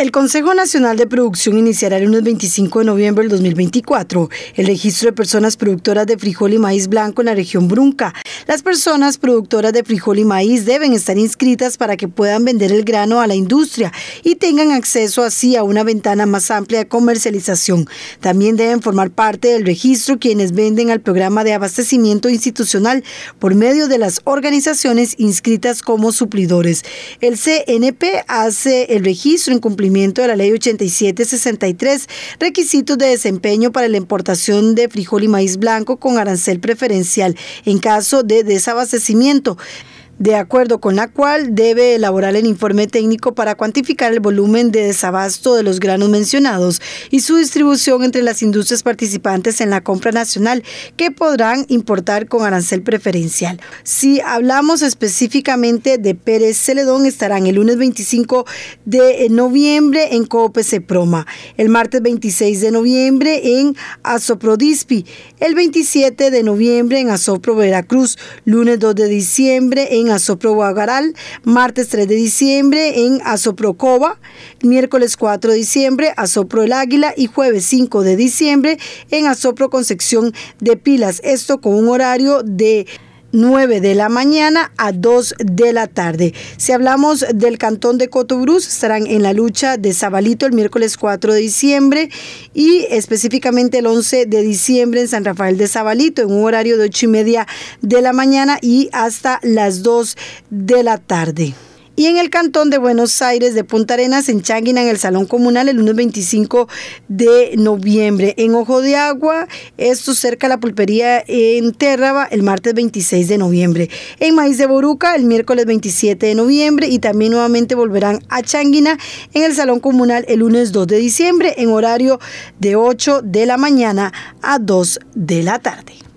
El Consejo Nacional de Producción iniciará el 25 de noviembre del 2024 el registro de personas productoras de frijol y maíz blanco en la región Brunca las personas productoras de frijol y maíz deben estar inscritas para que puedan vender el grano a la industria y tengan acceso así a una ventana más amplia de comercialización. También deben formar parte del registro quienes venden al programa de abastecimiento institucional por medio de las organizaciones inscritas como suplidores. El CNP hace el registro en cumplimiento de la ley 8763, requisitos de desempeño para la importación de frijol y maíz blanco con arancel preferencial en caso de de desabastecimiento de acuerdo con la cual debe elaborar el informe técnico para cuantificar el volumen de desabasto de los granos mencionados y su distribución entre las industrias participantes en la compra nacional que podrán importar con arancel preferencial. Si hablamos específicamente de Pérez Celedón, estarán el lunes 25 de noviembre en COPC Proma, el martes 26 de noviembre en Azoprodispi, el 27 de noviembre en Azopro Veracruz, lunes 2 de diciembre en Azopro Guagaral, martes 3 de diciembre en Azopro Coba, miércoles 4 de diciembre Azopro El Águila y jueves 5 de diciembre en Azopro Concepción de Pilas. Esto con un horario de 9 de la mañana a 2 de la tarde. Si hablamos del cantón de Cotobruz, estarán en la lucha de Zabalito el miércoles 4 de diciembre y específicamente el 11 de diciembre en San Rafael de Zabalito, en un horario de 8 y media de la mañana y hasta las 2 de la tarde. Y en el Cantón de Buenos Aires de Punta Arenas, en Changuina, en el Salón Comunal, el lunes 25 de noviembre. En Ojo de Agua, esto cerca la pulpería en Térraba, el martes 26 de noviembre. En Maíz de Boruca, el miércoles 27 de noviembre. Y también nuevamente volverán a Changuina en el Salón Comunal el lunes 2 de diciembre, en horario de 8 de la mañana a 2 de la tarde.